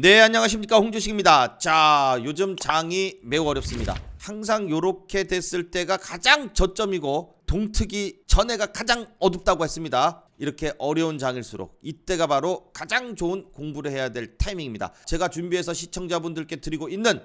네 안녕하십니까 홍주식입니다 자 요즘 장이 매우 어렵습니다 항상 요렇게 됐을 때가 가장 저점이고 동특이 전해가 가장 어둡다고 했습니다 이렇게 어려운 장일수록 이때가 바로 가장 좋은 공부를 해야 될 타이밍입니다 제가 준비해서 시청자분들께 드리고 있는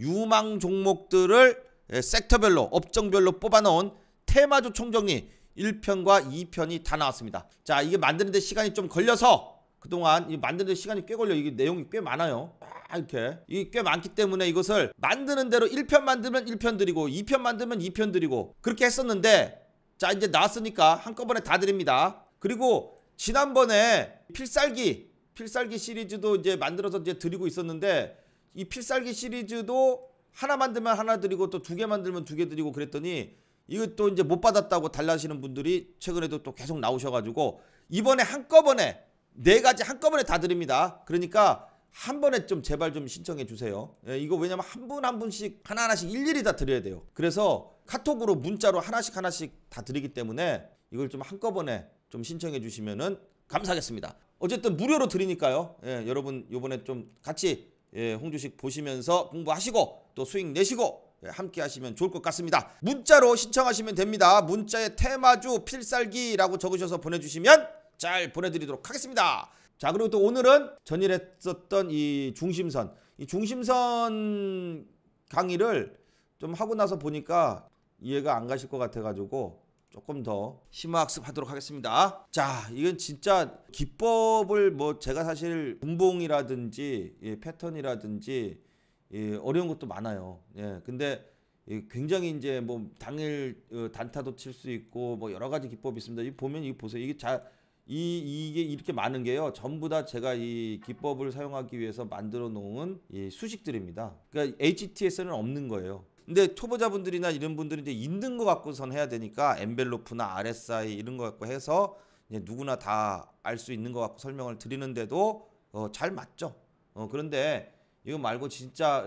유망 종목들을 예, 섹터별로 업종별로 뽑아놓은 테마주 총정리 1편과 2편이 다 나왔습니다 자 이게 만드는데 시간이 좀 걸려서 그동안 만드는 시간이 꽤 걸려. 요 이게 내용이 꽤 많아요. 아, 이렇게. 이게 꽤 많기 때문에 이것을 만드는 대로 1편 만들면 1편 드리고 2편 만들면 2편 드리고 그렇게 했었는데 자, 이제 나왔으니까 한꺼번에 다 드립니다. 그리고 지난번에 필살기 필살기 시리즈도 이제 만들어서 이제 드리고 있었는데 이 필살기 시리즈도 하나 만들면 하나 드리고 또 두 개 만들면 두 개 드리고 그랬더니 이것도 이제 못 받았다고 달라시는 분들이 최근에도 또 계속 나오셔가지고 이번에 한꺼번에 네 가지 한꺼번에 다 드립니다. 그러니까 한 번에 좀 제발 좀 신청해 주세요. 예, 이거 왜냐면 한 분한 한 분씩 하나하나씩 일일이 다 드려야 돼요. 그래서 카톡으로 문자로 하나씩 하나씩 다 드리기 때문에 이걸 좀 한꺼번에 좀 신청해 주시면은 감사하겠습니다. 어쨌든 무료로 드리니까요. 예, 여러분 요번에 좀 같이 예, 홍주식 보시면서 공부하시고 또 수익 내시고 예, 함께 하시면 좋을 것 같습니다. 문자로 신청하시면 됩니다. 문자에 테마주 필살기라고 적으셔서 보내주시면 잘 보내드리도록 하겠습니다. 자 그리고 또 오늘은 전일 했었던 이 중심선 이 중심선 강의를 좀 하고 나서 보니까 이해가 안 가실 것 같아가지고 조금 더 심화학습하도록 하겠습니다. 자 이건 진짜 기법을 뭐 제가 사실 분봉이라든지 예, 패턴이라든지 예, 어려운 것도 많아요. 예 근데 굉장히 이제 뭐 당일 어, 단타도 칠 수 있고 뭐 여러 가지 기법이 있습니다. 이 보면 이거 보세요. 이게 잘이 이게 이렇게 많은 게요. 전부 다 제가 이 기법을 사용하기 위해서 만들어 놓은 이 수식들입니다. 그러니까 HTS는 없는 거예요. 근데 초보자분들이나 이런 분들이 이제 있는 거 갖고선 해야 되니까 엠벨로프나 RSI 이런 거 갖고 해서 누구나 다 알 수 있는 거 갖고 설명을 드리는데도 어, 잘 맞죠. 어, 그런데 이거 말고 진짜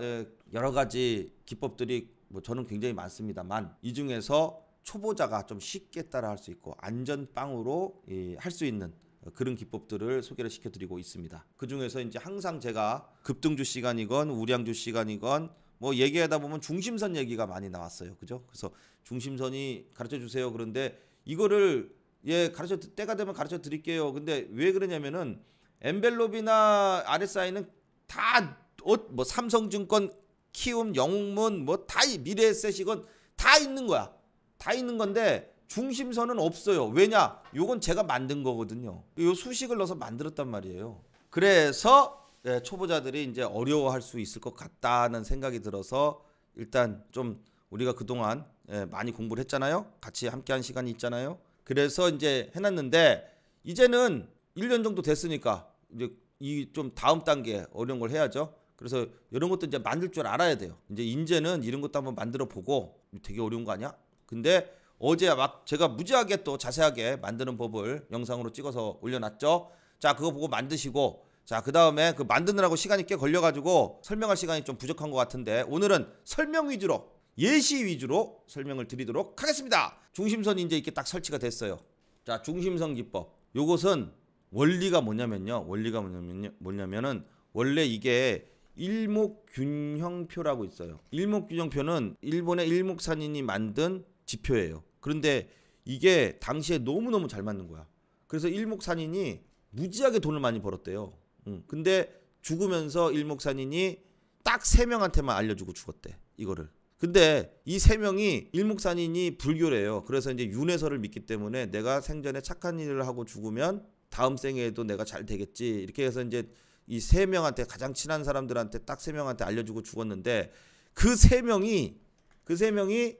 여러 가지 기법들이 뭐 저는 굉장히 많습니다만 이 중에서 초보자가 좀 쉽게 따라할 수 있고 안전빵으로 예, 할수 있는 그런 기법들을 소개를 시켜드리고 있습니다. 그 중에서 이제 항상 제가 급등주 시간이건 우량주 시간이건 뭐 얘기하다 보면 중심선 얘기가 많이 나왔어요. 그죠? 그래서 중심선이 가르쳐 주세요. 그런데 이거를 예, 가르쳐 때가 되면 가르쳐 드릴게요. 근데 왜 그러냐면은 엠벨롭이나 RSI는 다 뭐 삼성증권, 키움, 영문뭐다미래의셋이건다 있는 거야. 다 있는 건데 중심선은 없어요. 왜냐? 요건 제가 만든 거거든요. 요 수식을 넣어서 만들었단 말이에요. 그래서 예, 초보자들이 이제 어려워할 수 있을 것 같다는 생각이 들어서 일단 좀 우리가 그동안 예, 많이 공부를 했잖아요. 같이 함께 한 시간이 있잖아요. 그래서 이제 해놨는데 이제는 1년 정도 됐으니까 이제 이 좀 다음 단계 어려운 걸 해야죠. 그래서 이런 것도 이제 만들 줄 알아야 돼요. 이제 인제는 이런 것도 한번 만들어 보고 되게 어려운 거 아니야? 근데 어제 막 제가 무지하게 또 자세하게 만드는 법을 영상으로 찍어서 올려놨죠. 자, 그거 보고 만드시고 자, 그 다음에 그 만드느라고 시간이 꽤 걸려가지고 설명할 시간이 좀 부족한 것 같은데 오늘은 설명 위주로 예시 위주로 설명을 드리도록 하겠습니다. 중심선이 이제 이렇게 딱 설치가 됐어요. 자, 중심선 기법. 요것은 원리가 뭐냐면요. 원리가 뭐냐면요. 뭐냐면은 원래 이게 일목균형표라고 있어요. 일목균형표는 일본의 일목산인이 만든 지표예요. 그런데 이게 당시에 너무너무 잘 맞는 거야. 그래서 일목산인이 무지하게 돈을 많이 벌었대요. 음, 근데 죽으면서 일목산인이 딱 세 명한테만 알려주고 죽었대. 이거를. 근데 이 세 명이 일목산인이 불교래요. 그래서 이제 윤회설을 믿기 때문에 내가 생전에 착한 일을 하고 죽으면 다음 생에도 내가 잘 되겠지. 이렇게 해서 이제 이 세 명한테 가장 친한 사람들한테 딱 세 명한테 알려주고 죽었는데 그 세 명이 그 세 명이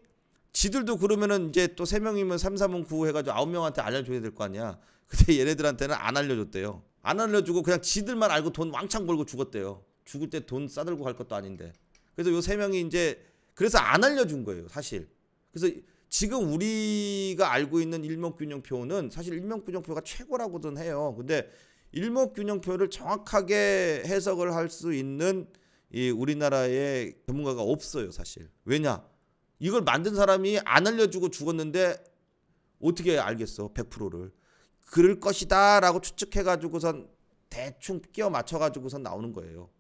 지들도 그러면은 이제 또 세명이면 3, 4문 9 해가지고 아홉 명한테 알려줘야 될 거 아니야. 근데 얘네들한테는 안 알려줬대요. 안 알려주고 그냥 지들만 알고 돈 왕창 벌고 죽었대요. 죽을 때 돈 싸들고 갈 것도 아닌데. 그래서 요 세 명이 이제 그래서 안 알려준 거예요, 사실. 그래서 지금 우리가 알고 있는 일목균형표는 사실 일목균형표가 최고라고든 해요. 근데 일목균형표를 정확하게 해석을 할 수 있는 이 우리나라의 전문가가 없어요, 사실. 왜냐? 이걸 만든 사람이 안 알려주고 죽었는데 어떻게 알겠어 100%를 그럴 것이다 라고 추측해가지고선 대충 끼워 맞춰가지고선 나오는 거예요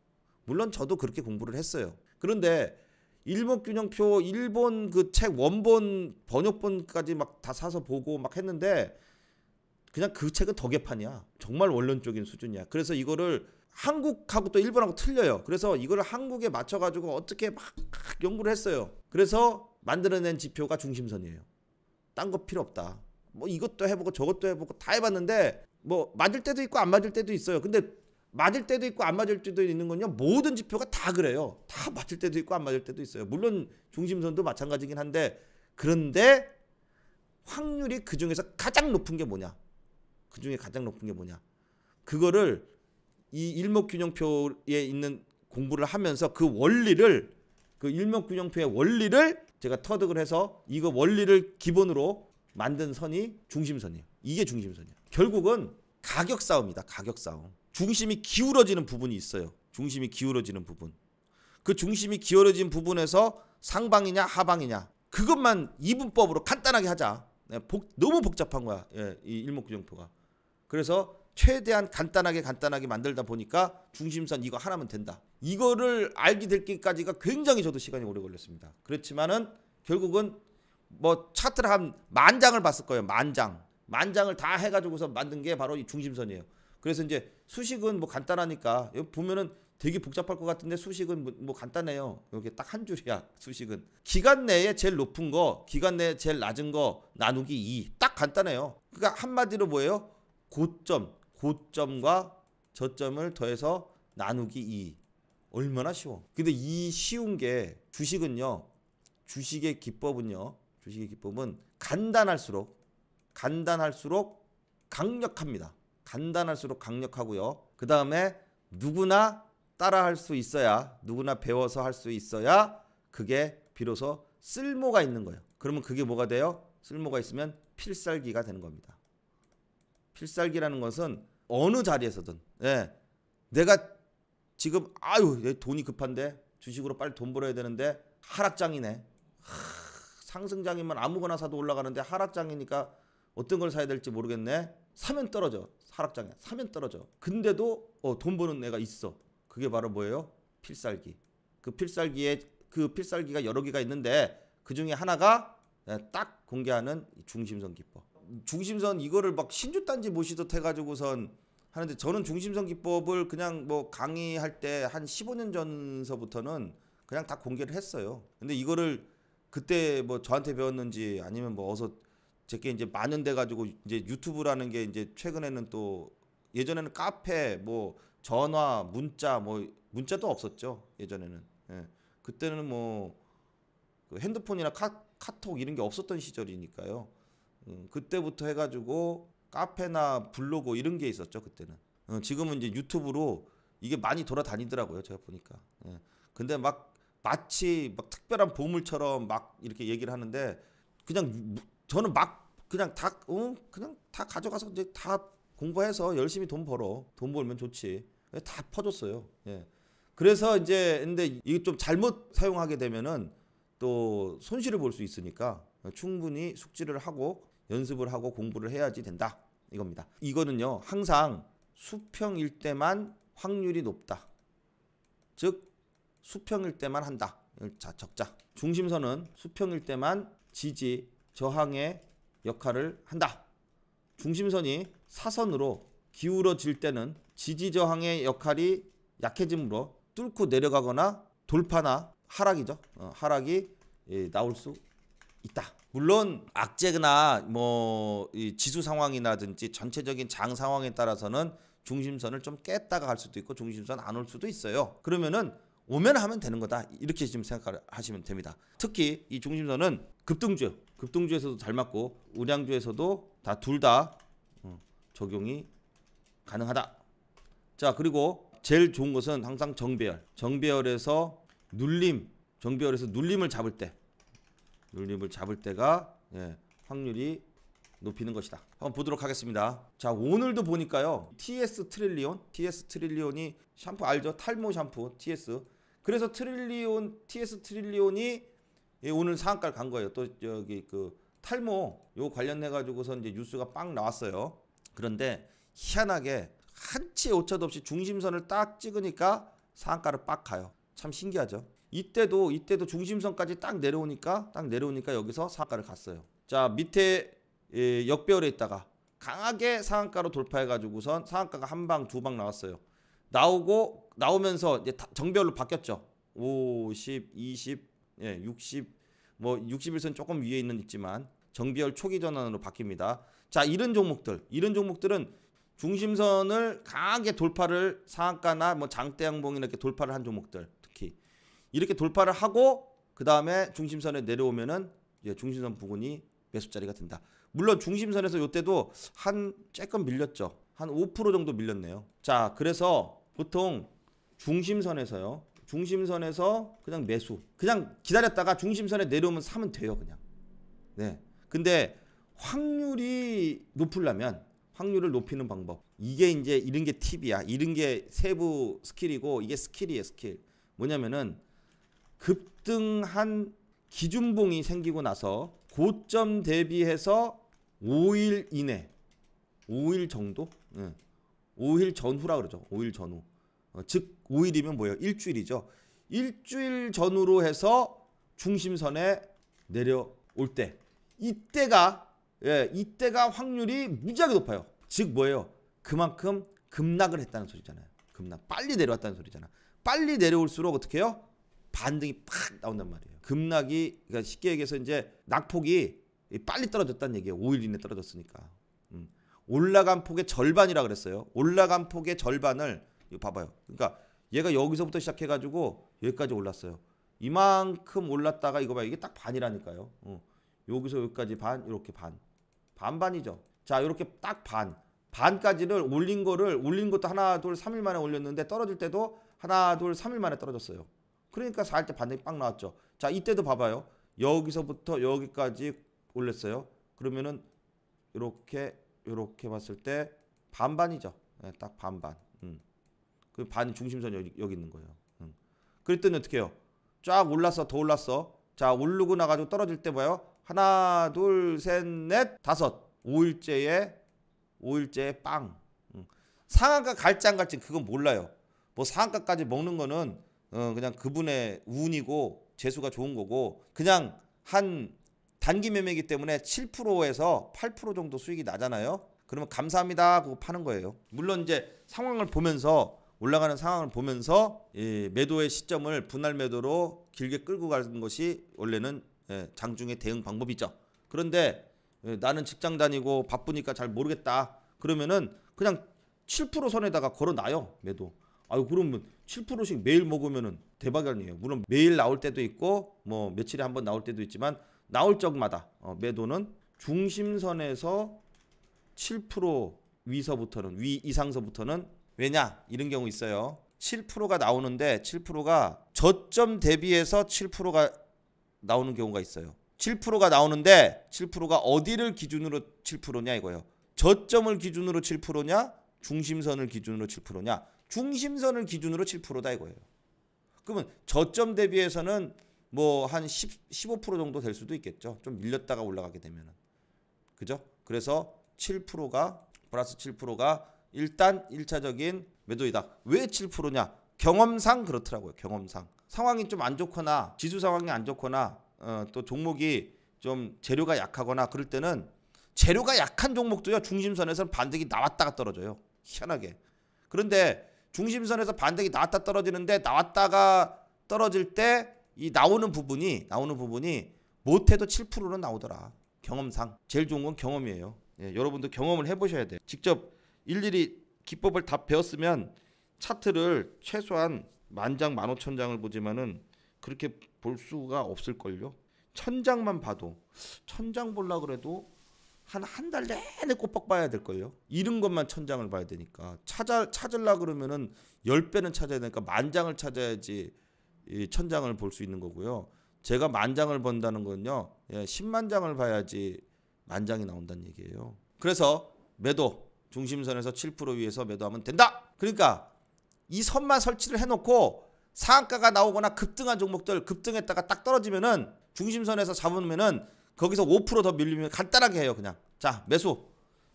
물론 저도 그렇게 공부를 했어요 그런데 일목 균형표 일본 그 책 원본 번역본까지 막 다 사서 보고 막 했는데 그냥 그 책은 덕개판이야 정말 원론적인 수준이야 그래서 이거를 한국하고 또 일본하고 틀려요 그래서 이거를 한국에 맞춰가지고 어떻게 막 연구를 했어요 그래서 만들어낸 지표가 중심선이에요. 딴 거 필요 없다. 뭐 이것도 해보고 저것도 해보고 다 해봤는데 뭐 맞을 때도 있고 안 맞을 때도 있어요. 근데 맞을 때도 있고 안 맞을 때도 있는 건요. 모든 지표가 다 그래요. 다 맞을 때도 있고 안 맞을 때도 있어요. 물론 중심선도 마찬가지긴 한데 그런데 확률이 그 중에서 가장 높은 게 뭐냐? 그 중에 가장 높은 게 뭐냐? 그거를 이 일목균형표에 있는 공부를 하면서 그 원리를 그 일목균형표의 원리를 제가 터득을 해서 이거 원리를 기본으로 만든 선이 중심선이에요. 이게 중심선이에요. 결국은 가격 싸움이다. 가격 싸움. 중심이 기울어지는 부분이 있어요. 중심이 기울어지는 부분. 그 중심이 기울어진 부분에서 상방이냐 하방이냐 그것만 이분법으로 간단하게 하자. 네, 복, 너무 복잡한 거야. 예, 이 일목균형표가. 그래서 최대한 간단하게 간단하게 만들다 보니까 중심선 이거 하나면 된다. 이거를 알게 될기까지가 굉장히 저도 시간이 오래 걸렸습니다. 그렇지만은 결국은 뭐 차트를 한만 장을 봤을 거예요. 만 장. 만 장을 다 해가지고서 만든 게 바로 이 중심선이에요. 그래서 이제 수식은 뭐 간단하니까 보면은 되게 복잡할 것 같은데 수식은 뭐, 뭐 간단해요. 여기 딱 한 줄이야. 수식은 기간 내에 제일 높은 거, 기간 내에 제일 낮은 거 나누기 2. 딱 간단해요. 그러니까 한마디로 뭐예요? 고점, 고점과 저점을 더해서 나누기 2 얼마나 쉬워 근데 이 쉬운 게 주식은요 주식의 기법은요 주식의 기법은 간단할수록 간단할수록 강력합니다 간단할수록 강력하고요 그 다음에 누구나 따라할 수 있어야 누구나 배워서 할 수 있어야 그게 비로소 쓸모가 있는 거예요 그러면 그게 뭐가 돼요? 쓸모가 있으면 필살기가 되는 겁니다 필살기라는 것은 어느 자리에서든 예, 내가 지금 아유 돈이 급한데 주식으로 빨리 돈 벌어야 되는데 하락장이네 하, 상승장이면 아무거나 사도 올라가는데 하락장이니까 어떤 걸 사야 될지 모르겠네 사면 떨어져 하락장에 사면 떨어져 근데도 어, 돈 버는 애가 있어 그게 바로 뭐예요 필살기 그 필살기에 그 필살기가 여러 개가 있는데 그 중에 하나가 예, 딱 공개하는 중심성 기법 중심선 이거를 막 신주단지 모시듯 해가지고선 하는데 저는 중심선 기법을 그냥 뭐 강의할 때 한 15년 전서부터는 그냥 다 공개를 했어요. 근데 이거를 그때 뭐 저한테 배웠는지 아니면 뭐 어서 제게 이제 만연돼 가지고 이제 유튜브라는 게 이제 최근에는 또 예전에는 카페 뭐 전화 문자 뭐 문자도 없었죠 예전에는 예. 그때는 뭐 그 핸드폰이나 카, 카톡 이런 게 없었던 시절이니까요 음, 그때부터 해가지고 카페나 블로그 이런 게 있었죠 그때는. 어, 지금은 이제 유튜브로 이게 많이 돌아다니더라고요 제가 보니까. 예. 근데 막 마치 막 특별한 보물처럼 막 이렇게 얘기를 하는데 그냥 저는 막 그냥 다 응? 어? 그냥 다 가져가서 이제 다 공부해서 열심히 돈 벌어 돈 벌면 좋지 예, 다 퍼줬어요 예 그래서 이제 근데 이게 좀 잘못 사용하게 되면은 또 손실을 볼 수 있으니까 충분히 숙지를 하고 연습을 하고 공부를 해야지 된다. 이겁니다. 이거는요, 항상 수평일 때만 확률이 높다. 즉, 수평일 때만 한다. 자, 적자. 중심선은 수평일 때만 지지, 저항의 역할을 한다. 중심선이 사선으로 기울어질 때는 지지 저항의 역할이 약해지므로 뚫고 내려가거나 돌파나 하락이죠. 어, 하락이 예, 나올 수 있다. 물론 악재나 뭐 지수 상황이라든지 전체적인 장 상황에 따라서는 중심선을 좀 깼다가 갈 수도 있고 중심선 안 올 수도 있어요. 그러면은 오면 하면 되는 거다. 이렇게 지금 생각하시면 됩니다. 특히 이 중심선은 급등주, 급등주에서도 잘 맞고 우량주에서도 다 둘다 다 어, 적용이 가능하다. 자, 그리고 제일 좋은 것은 항상 정배열. 정배열에서 눌림, 정배열에서 눌림을 잡을 때 연립을 잡을 때가 예, 확률이 높이는 것이다. 한번 보도록 하겠습니다. 자, 오늘도 보니까요. TS 트릴리온, TS 트릴리온이 샴푸 알죠? 탈모 샴푸, TS. 그래서 트릴리온, TS 트릴리온이 예, 오늘 상한가를 간 거예요. 또 여기 그 탈모 요 관련해 가지고서 이제 뉴스가 빵 나왔어요. 그런데 희한하게 한치의 오차도 없이 중심선을 딱 찍으니까 상한가를 빡 가요. 참 신기하죠. 이때도 이때도 중심선까지 딱 내려오니까 딱 내려오니까 여기서 상한가를 갔어요. 자 밑에 예, 역배열에 있다가 강하게 상한가로 돌파해가지고선 상한가가 한방 두 방 나왔어요. 나오고 나오면서 이제 정별로 바뀌었죠. 5, 10, 20, 예, 60, 뭐 61선 조금 위에 있는 있지만 정비열 초기 전환으로 바뀝니다. 자, 이런 종목들, 이런 종목들은 중심선을 강하게 돌파를 상한가나 뭐 장대 양봉이나 이렇게 돌파를 한 종목들. 이렇게 돌파를 하고 그 다음에 중심선에 내려오면은 예, 중심선 부근이 매수자리가 된다. 물론 중심선에서 요때도 한 조금 밀렸죠. 한 5% 정도 밀렸네요. 자, 그래서 보통 중심선에서요. 중심선에서 그냥 매수. 그냥 기다렸다가 중심선에 내려오면 사면 돼요, 그냥. 네. 근데 확률이 높으려면 확률을 높이는 방법. 이게 이제 이런 게 팁이야. 이런 게 세부 스킬이고 이게 스킬이에요, 스킬. 뭐냐면은 급등한 기준봉이 생기고 나서 고점 대비해서 5일 이내 5일 정도? 응. 예. 5일 전후라 그러죠. 5일 전후. 어, 즉 5일이면 뭐예요? 일주일이죠. 일주일 전후로 해서 중심선에 내려올 때 이때가 예, 이때가 확률이 무지하게 높아요. 즉 뭐예요? 그만큼 급락을 했다는 소리잖아요. 급락 빨리 내려왔다는 소리잖아. 요 빨리 내려올수록 어떻게 해요? 반등이 팍 나온단 말이에요. 급락이 그러니까 쉽게 얘기해서 이제 낙폭이 빨리 떨어졌다는 얘기예요. 5일 이내 떨어졌으니까. 음. 올라간 폭의 절반이라 그랬어요. 올라간 폭의 절반을 봐봐요. 그러니까 얘가 여기서부터 시작해가지고 여기까지 올랐어요. 이만큼 올랐다가 이거 봐요. 이게 딱 반이라니까요. 어. 여기서 여기까지 반, 이렇게 반. 반반이죠. 자, 이렇게 딱 반. 반까지를 올린 거를 올린 것도 하나, 둘, 3일 만에 올렸는데 떨어질 때도 하나, 둘, 3일 만에 떨어졌어요. 그러니까 4할 때 반등이 빵 나왔죠. 자, 이때도 봐봐요. 여기서부터 여기까지 올렸어요. 그러면은 이렇게 이렇게 봤을 때 반반이죠. 네, 딱 반반. 음. 그반 중심선 여기, 여기 있는 거예요. 음. 그랬더니 어떻게 해요? 쫙 올랐어. 더 올랐어. 자, 오르고 나가지고 떨어질 때 봐요. 하나, 둘, 셋, 넷, 다섯. 5일째에 5일째에 빵. 음. 상한가 갈지 안 갈지 그건 몰라요. 뭐 상한가까지 먹는 거는 어, 그냥 그분의 운이고 재수가 좋은 거고 그냥 한 단기 매매이기 때문에 7%에서 8% 정도 수익이 나잖아요. 그러면 감사합니다 하고 파는 거예요. 물론 이제 상황을 보면서 올라가는 상황을 보면서 예, 매도의 시점을 분할 매도로 길게 끌고 가는 것이 원래는 예, 장중의 대응 방법이죠. 그런데 예, 나는 직장 다니고 바쁘니까 잘 모르겠다. 그러면은 그냥 7% 선에다가 걸어놔요 매도. 아유 그러면 7%씩 뭐 매일 먹으면은 대박 아니에요. 물론 매일 나올 때도 있고 뭐 며칠에 한 번 나올 때도 있지만 나올 적마다 어, 매도는 중심선에서 7% 위서부터는 위 이상서부터는 왜냐 이런 경우 있어요. 7%가 나오는데 7%가 저점 대비해서 7%가 나오는 경우가 있어요. 7%가 나오는데 7%가 어디를 기준으로 7%냐 이거예요. 저점을 기준으로 7%냐 중심선을 기준으로 7%냐 중심선을 기준으로 7%다 이거예요. 그러면 저점 대비해서는 뭐 한 15% 정도 될 수도 있겠죠. 좀 밀렸다가 올라가게 되면은. 그죠? 그래서 7%가 플러스 7%가 일단 1차적인 매도이다. 왜 7%냐? 경험상 그렇더라고요. 경험상. 상황이 좀 안 좋거나 지수 상황이 안 좋거나 어, 또 종목이 좀 재료가 약하거나 그럴 때는 재료가 약한 종목도요 중심선에서는 반등이 나왔다가 떨어져요 희한하게 그런데 중심선에서 반대기 나왔다 떨어지는데 나왔다가 떨어질 때 이 나오는 부분이 나오는 부분이 못해도 7%는 나오더라. 경험상 제일 좋은 건 경험이에요. 예, 여러분도 경험을 해보셔야 돼요. 직접 일일이 기법을 다 배웠으면 차트를 최소한 만장 만오천 장을 보지만은 그렇게 볼 수가 없을걸요. 천 장만 봐도 천장 볼라 그래도 한한달 내내 꼬박 봐야 될 거예요. 잃은 것만 천 장을 봐야 되니까 찾아 찾을라 그러면은 열 배는 찾아야 되니까 만 장을 찾아야지 이천 장을 볼 수 있는 거고요. 제가 만 장을 번다는 건요, 예, 10만 장을 봐야지 만 장이 나온다는 얘기예요. 그래서 매도 중심선에서 7% 위에서 매도하면 된다. 그러니까 이 선만 설치를 해놓고 상한가가 나오거나 급등한 종목들 급등했다가 딱 떨어지면은 중심선에서 잡으면은 거기서 5%더 밀리면 간단하게 해요 그냥 자 매수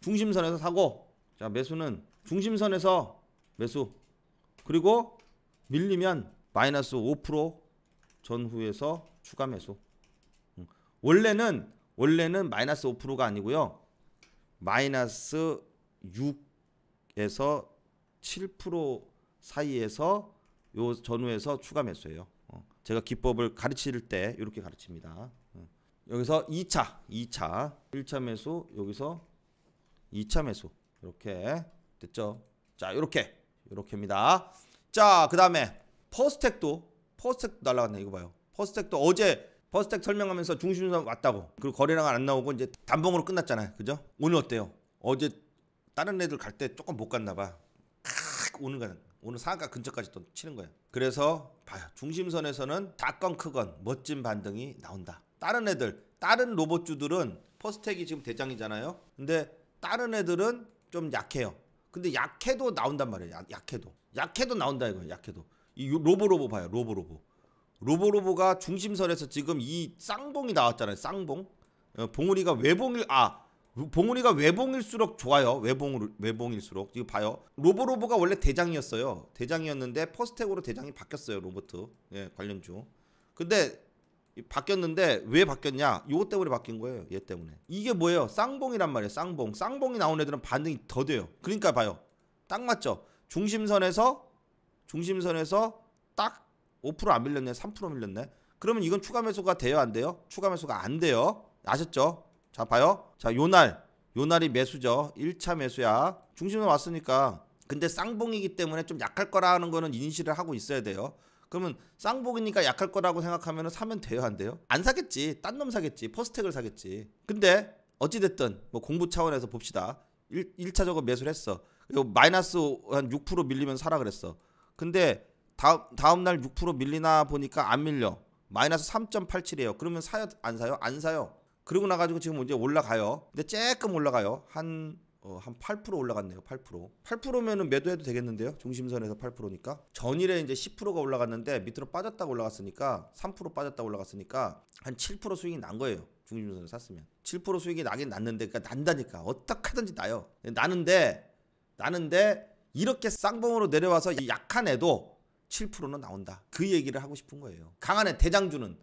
중심선에서 사고 자 매수는 중심선에서 매수 그리고 밀리면 마이너스 5% 전후에서 추가 매수 원래는 원래는 마이너스 5%가 아니고요 마이너스 6에서 7% 사이에서 요 전후에서 추가 매수예요 어, 제가 기법을 가르칠 때 이렇게 가르칩니다 여기서 2차, 2차, 1차 매수, 여기서 2차 매수. 이렇게 됐죠? 자, 이렇게. 이렇게입니다. 자, 그다음에 퍼스텍도 퍼스텍도 날라갔네. 이거 봐요. 퍼스텍도 어제 퍼스텍 설명하면서 중심선 왔다고. 그리고 거래량 안 나오고 이제 단봉으로 끝났잖아요. 그죠? 오늘 어때요? 어제 다른 애들 갈 때 조금 못 갔나 봐. 캬, 오늘 가는 오늘 상한가 근처까지 또 치는 거예요. 그래서 봐요. 중심선에서는 작건 크건 멋진 반등이 나온다. 다른 애들, 다른 로봇주들은 퍼스텍이 지금 대장이잖아요. 근데 다른 애들은 좀 약해요. 근데 약해도 나온단 말이에요. 약, 해도 약해도 나온다 이거예요. 약해도. 이 로보로보 봐요. 로보로보. 로보로보가 중심선에서 지금 이 쌍봉이 나왔잖아요. 쌍봉. 어, 봉우리가 외봉일 아 봉우리가 외봉일수록 좋아요. 외봉 외봉일수록 이거 봐요. 로보로보가 원래 대장이었어요. 대장이었는데 퍼스텍으로 대장이 바뀌었어요. 로버트 예, 관련주. 근데 바뀌었는데 왜 바뀌었냐? 요거 때문에 바뀐 거예요. 얘 때문에. 이게 뭐예요? 쌍봉이란 말이에요. 쌍봉. 쌍봉이 나온 애들은 반응이 더 돼요. 그러니까 봐요. 딱 맞죠? 중심선에서 중심선에서 딱 5%안 밀렸네. 3% 밀렸네. 그러면 이건 추가 매수가 돼요, 안 돼요? 추가 매수가 안 돼요. 아셨죠? 자, 봐요. 자, 요 날. 요 날이 매수죠. 1차 매수야. 중심선 왔으니까. 근데 쌍봉이기 때문에 좀 약할 거라는 거는 인식을 하고 있어야 돼요. 그러면 쌍복이니까 약할 거라고 생각하면 사면 돼요 안 돼요? 안 사겠지 딴 놈 사겠지 퍼스텍을 사겠지 근데 어찌됐든 뭐 공부 차원에서 봅시다 1, 1차적으로 매수를 했어 그리고 마이너스 한 6% 밀리면 사라 그랬어 근데 다음, 다음날 6% 밀리나 보니까 안 밀려 마이너스 3.87이에요 그러면 사요 안 사요? 안 사요 그리고 나가지고 지금 이제 올라가요 근데 쬐끔 올라가요 한 어, 한8% 올라갔네요. 8%. 8%면은 매도해도 되겠는데요. 중심선에서 8%니까. 전일에 이제 10%가 올라갔는데 밑으로 빠졌다 올라갔으니까 3% 빠졌다 올라갔으니까 한 7% 수익이 난 거예요. 중심선을 샀으면. 7% 수익이 나긴 났는데 그러니까 난다니까. 어떡하든지 나요. 나는데 나는데 이렇게 쌍봉으로 내려와서 약한 애도 7%는 나온다. 그 얘기를 하고 싶은 거예요. 강한 애 대장주는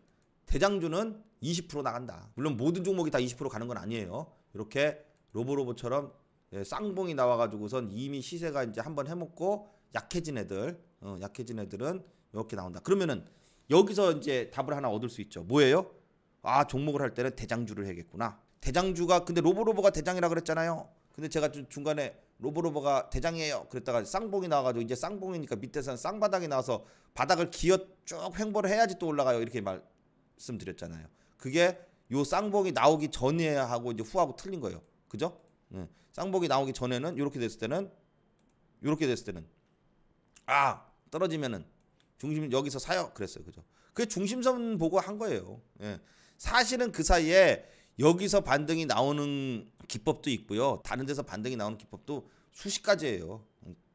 대장주는 20% 나간다. 물론 모든 종목이 다 20% 가는 건 아니에요. 이렇게 로보로보처럼 예, 쌍봉이 나와가지고선 이미 시세가 이제 한번 해먹고 약해진 애들, 어, 약해진 애들은 이렇게 나온다. 그러면은 여기서 이제 답을 하나 얻을 수 있죠. 뭐예요? 아 종목을 할 때는 대장주를 해야겠구나. 대장주가 근데 로보로보가 대장이라 그랬잖아요. 근데 제가 중간에 로보로보가 대장이에요. 그랬다가 쌍봉이 나와가지고 이제 쌍봉이니까 밑에서는 쌍바닥이 나와서 바닥을 기어 쭉 횡보를 해야지 또 올라가요. 이렇게 말씀드렸잖아요. 그게 요 쌍봉이 나오기 전에 하고 이제 후하고 틀린 거예요. 그죠? 네. 쌍복이 나오기 전에는 이렇게 됐을 때는 이렇게 됐을 때는 아 떨어지면은 중심 여기서 사요 그랬어요 그죠 그게 중심선 보고 한 거예요 예. 사실은 그 사이에 여기서 반등이 나오는 기법도 있고요 다른 데서 반등이 나오는 기법도 수십 가지예요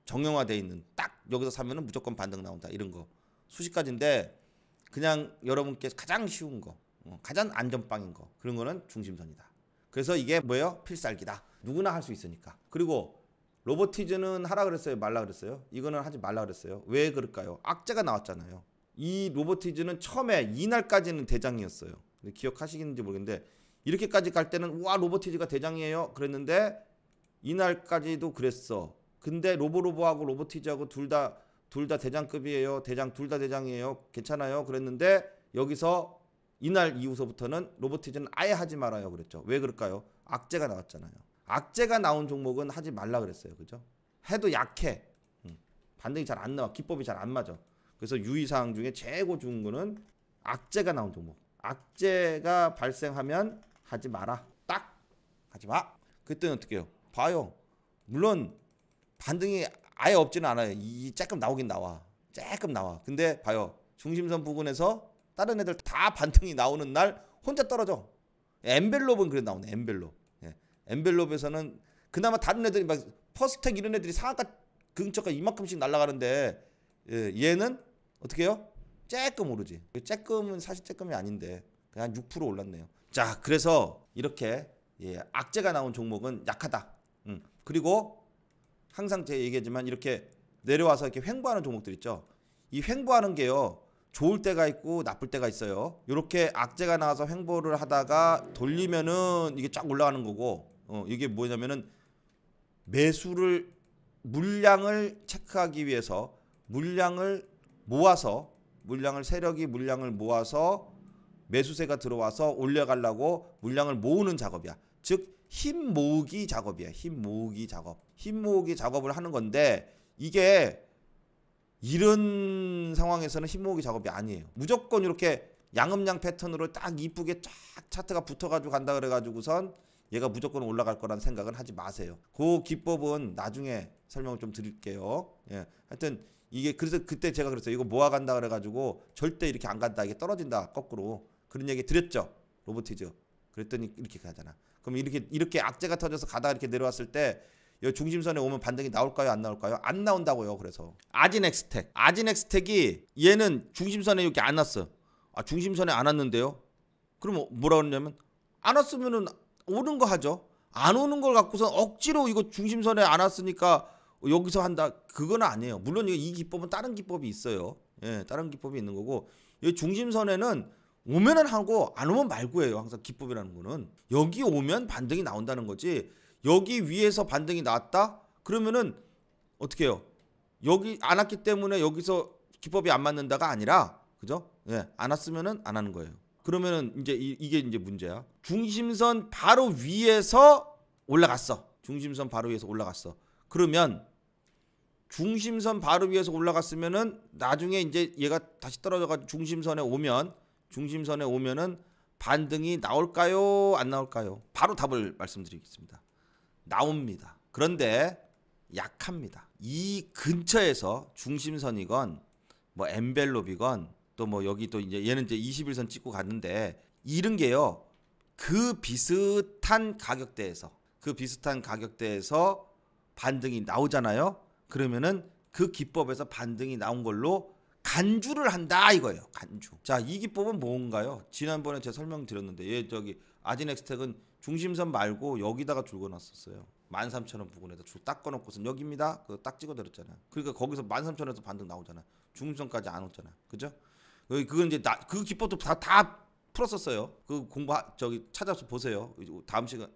정형화돼 있는 딱 여기서 사면은 무조건 반등 나온다 이런 거 수십 가지인데 그냥 여러분께 가장 쉬운 거 어, 가장 안전빵인 거 그런 거는 중심선이다 그래서 이게 뭐예요? 필살기다. 누구나 할 수 있으니까. 그리고 로버티즈는 하라 그랬어요? 말라 그랬어요? 이거는 하지 말라 그랬어요? 왜 그럴까요? 악재가 나왔잖아요. 이 로버티즈는 처음에 이날까지는 대장이었어요. 기억하시겠는지 모르겠는데 이렇게까지 갈 때는 와 로버티즈가 대장이에요 그랬는데 이날까지도 그랬어. 근데 로보로보하고 로버티즈하고 둘 다 둘 다 대장급이에요. 대장 둘 다 대장이에요. 괜찮아요. 그랬는데 여기서 이날 이후서부터는 로보티즈는 아예 하지 말아요 그랬죠. 왜 그럴까요? 악재가 나왔잖아요. 악재가 나온 종목은 하지 말라 그랬어요. 그죠? 해도 약해. 음. 반등이 잘 안 나와. 기법이 잘 안 맞아. 그래서 유의사항 중에 최고 좋은 거는 악재가 나온 종목. 악재가 발생하면 하지 마라. 딱! 하지 마! 그때는 어떻게 해요? 봐요. 물론 반등이 아예 없지는 않아요. 이 쬐끔 나오긴 나와. 쬐끔 나와. 근데 봐요. 중심선 부근에서 다른 애들 다 반등이 나오는 날 혼자 떨어져. 엠벨롭은 그래 나오네. 엠벨롭. 예. 엠벨롭에서는 그나마 다른 애들이 막 퍼스텍 이런 애들이 상한가 근처까지 이만큼씩 날아가는데 예, 얘는 어떻게 해요? 쬐끔 오르지. 쬐끔은 사실 쬐끔이 아닌데 그냥 6% 올랐네요. 자, 그래서 이렇게 예, 악재가 나온 종목은 약하다. 음. 그리고 항상 제가 얘기하지만 이렇게 내려와서 이렇게 횡보하는 종목들 있죠. 이 횡보하는 게요. 좋을 때가 있고 나쁠 때가 있어요 이렇게 악재가 나와서 횡보를 하다가 돌리면은 이게 쫙 올라가는 거고 어, 이게 뭐냐면은 매수를 물량을 체크하기 위해서 물량을 모아서 물량을 세력이 물량을 모아서 매수세가 들어와서 올려가려고 물량을 모으는 작업이야. 즉 힘 모으기 작업이야. 힘 모으기 작업. 힘 모으기 작업을 하는 건데 이게 이런 상황에서는 흰 모으기 작업이 아니에요. 무조건 이렇게 양음양 패턴으로 딱 이쁘게 쫙 차트가 붙어가지고 간다 그래가지고선 얘가 무조건 올라갈 거란 생각은 하지 마세요. 그 기법은 나중에 설명을 좀 드릴게요. 예. 하여튼 이게 그래서 그때 제가 그랬어요. 이거 모아간다 그래가지고 절대 이렇게 안 간다. 이게 떨어진다. 거꾸로. 그런 얘기 드렸죠. 로보티즈. 그랬더니 이렇게 가잖아. 그럼 이렇게 이렇게 악재가 터져서 가다가 이렇게 내려왔을 때여 중심선에 오면 반등이 나올까요? 안 나올까요? 안 나온다고요. 그래서 아지넥스텍아지넥스텍이 얘는 중심선에 이렇게 안 왔어. 아 중심선에 안 왔는데요. 그럼 뭐라 그러냐면 안 왔으면은 오는 거 하죠. 안 오는 걸 갖고서 억지로 이거 중심선에 안 왔으니까 여기서 한다. 그건 아니에요. 물론 이 기법은 다른 기법이 있어요. 예, 다른 기법이 있는 거고 이 중심선에는 오면은 하고 안 오면 말고예요. 항상 기법이라는 거는 여기 오면 반등이 나온다는 거지. 여기 위에서 반등이 나왔다? 그러면은 어떻게 해요? 여기 안 왔기 때문에 여기서 기법이 안 맞는다가 아니라 그죠? 예, 안 왔으면은 안 하는 거예요. 그러면은 이제 이, 게 이제 문제야. 중심선 바로 위에서 올라갔어. 중심선 바로 위에서 올라갔어. 그러면 중심선 바로 위에서 올라갔으면은 나중에 이제 얘가 다시 떨어져 가지고 중심선에 오면 중심선에 오면은 반등이 나올까요? 안 나올까요? 바로 답을 말씀드리겠습니다. 나옵니다. 그런데 약합니다. 이 근처에서 중심선이건 뭐 엔벨롭이건 또 뭐 여기 또 이제 얘는 이제 21선 찍고 갔는데 이런 게요. 그 비슷한 가격대에서 그 비슷한 가격대에서 반등이 나오잖아요. 그러면은 그 기법에서 반등이 나온 걸로 간주를 한다 이거예요. 간주. 자, 이 기법은 뭔가요? 지난번에 제가 설명드렸는데 얘 저기 아지넥스텍은 중심선 말고 여기다가 줄거 놨었어요. 13,000원 부근에다 줄 닦아 놓고선 여기입니다. 그 딱 찍어 내렸잖아. 그러니까 거기서 13,000원에서 반등 나오잖아. 중심선까지 안 오잖아. 그죠? 그건 이제 나, 그 기법도 다, 다 풀었었어요. 그 공부 저기 찾아서 보세요. 다음 시간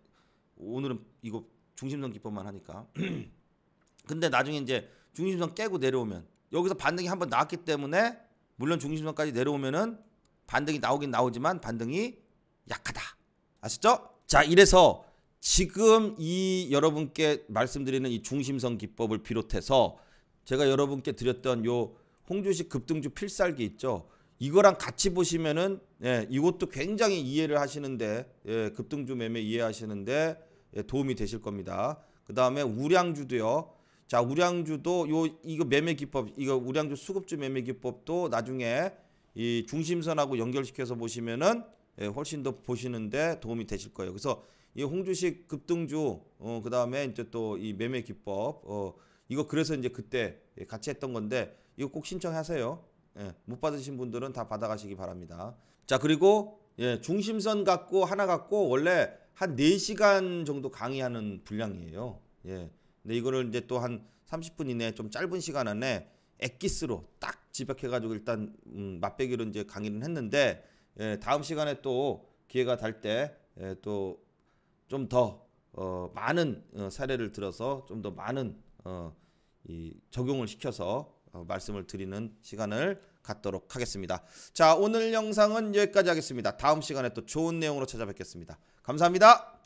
오늘은 이거 중심선 기법만 하니까. 근데 나중에 이제 중심선 깨고 내려오면 여기서 반등이 한번 나왔기 때문에 물론 중심선까지 내려오면은 반등이 나오긴 나오지만 반등이 약하다. 아시죠? 자, 이래서 지금 이 여러분께 말씀드리는 이 중심성 기법을 비롯해서 제가 여러분께 드렸던 요홍조식 급등주 필살기 있죠. 이거랑 같이 보시면은 예, 이것도 굉장히 이해를 하시는데 예, 급등주 매매 이해하시는데 예, 도움이 되실 겁니다. 그 다음에 우량주도요. 자 우량주도 요 이거 매매 기법 이거 우량주 수급주 매매 기법도 나중에 이 중심선하고 연결시켜서 보시면은 예, 훨씬 더 보시는데 도움이 되실 거예요. 그래서 이 홍주식 급등주 어, 그다음에 이제 또 이 매매 기법 어, 이거 그래서 이제 그때 같이 했던 건데 이거 꼭 신청하세요. 예, 못 받으신 분들은 다 받아가시기 바랍니다. 자 그리고 예, 중심선 갖고 하나 갖고 원래 한 4시간 정도 강의하는 분량이에요. 예. 근데 이거를 이제 또한 30분 이내 좀 짧은 시간 안에 액기스로 딱 집약해가지고 일단 음, 맛배기로 이제 강의를 했는데 예, 다음 시간에 또 기회가 될때또 좀더 예, 어, 많은 어, 사례를 들어서 좀 더 많은 어, 이 적용을 시켜서 어, 말씀을 드리는 시간을 갖도록 하겠습니다. 자, 오늘 영상은 여기까지 하겠습니다. 다음 시간에 또 좋은 내용으로 찾아뵙겠습니다. 감사합니다.